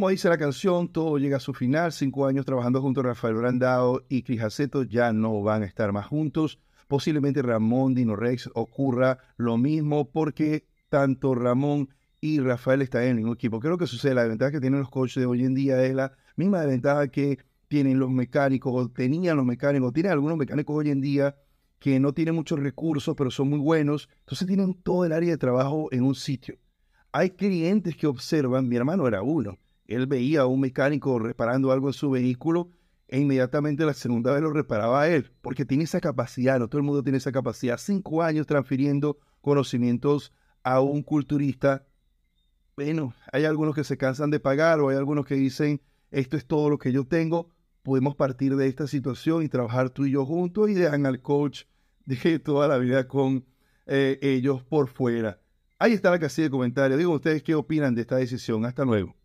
Como dice la canción, todo llega a su final. Cinco años trabajando junto a Rafael Brandao y Cris Aceto ya no van a estar más juntos. Posiblemente Ramón Dino Rex ocurra lo mismo porque tanto Ramón y Rafael están en el equipo. creo que sucede? La ventaja que tienen los coches de hoy en día es la misma ventaja que tienen los mecánicos, o tenían los mecánicos, tienen algunos mecánicos hoy en día que no tienen muchos recursos, pero son muy buenos. Entonces tienen todo el área de trabajo en un sitio. Hay clientes que observan, mi hermano era uno él veía a un mecánico reparando algo en su vehículo e inmediatamente la segunda vez lo reparaba a él, porque tiene esa capacidad, no todo el mundo tiene esa capacidad. Cinco años transfiriendo conocimientos a un culturista. Bueno, hay algunos que se cansan de pagar o hay algunos que dicen, esto es todo lo que yo tengo, podemos partir de esta situación y trabajar tú y yo juntos y dejan al coach de toda la vida con eh, ellos por fuera. Ahí está la casilla de comentarios. Digo, ¿ustedes qué opinan de esta decisión? Hasta luego.